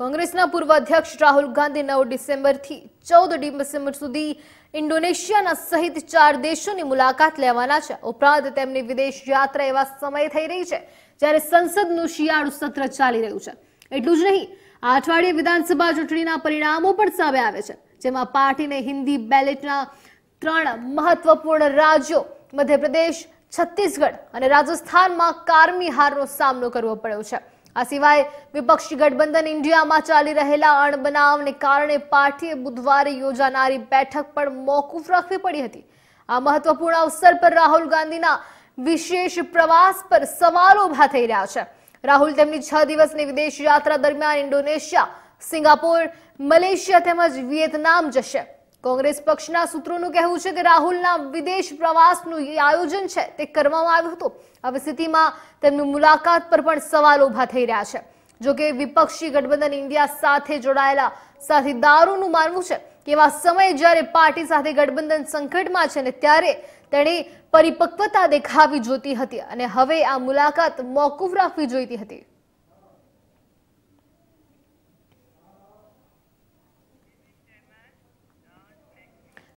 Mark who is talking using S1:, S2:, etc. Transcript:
S1: કોંગ્રેસના પૂર્વ અધ્યક્ષ રાહુલ ગાંધી નવ ડિસેમ્બરથી ચૌદ ડિસેમ્બર સુધી ઇન્ડોનેશિયાના સહિત ચાર દેશોની મુલાકાત લેવાના છે ઉપરાંત તેમની વિદેશ યાત્રા એવા સમયે થઈ રહી છે જ્યારે સંસદનું શિયાળુ સત્ર ચાલી રહ્યું છે એટલું જ નહીં આ અઠવાડિયે વિધાનસભા ચૂંટણીના પરિણામો પણ સામે આવે છે જેમાં પાર્ટીને હિન્દી બેલેટના ત્રણ મહત્વપૂર્ણ રાજ્યો મધ્યપ્રદેશ છત્તીસગઢ અને રાજસ્થાનમાં કારમી હારનો સામનો કરવો પડ્યો છે આ સિવાય વિપક્ષી ગઠબંધન ઇન્ડિયામાં ચાલી રહેલા અણબનાવને કારણે પાર્ટીએ બુધવારે યોજાનારી બેઠક પણ મોકૂફ રાખવી પડી હતી આ મહત્વપૂર્ણ અવસર પર રાહુલ ગાંધીના વિશેષ પ્રવાસ પર સવાલો ઉભા થઈ રહ્યા છે રાહુલ તેમની છ દિવસની વિદેશ યાત્રા દરમિયાન ઇન્ડોનેશિયા સિંગાપોર મલેશિયા તેમજ વિયેતનામ જશે કોંગ્રેસ પક્ષના સૂત્રોનું કહેવું છે કે રાહુલના વિદેશ પ્રવાસનું આયોજન છે તે કરવામાં આવ્યું હતું હવે સ્થિતિમાં તેમની મુલાકાત પર પણ સવાલ ઉભા થઈ રહ્યા છે જોકે વિપક્ષી ગઠબંધન ઇન્ડિયા સાથે જોડાયેલા સાથીદારોનું માનવું છે કે એવા સમયે જ્યારે પાર્ટી સાથે ગઠબંધન સંકટમાં છે ને ત્યારે તેણે પરિપક્વતા દેખાવી જોતી હતી અને હવે આ મુલાકાત મોકૂફ રાખવી જોઈતી હતી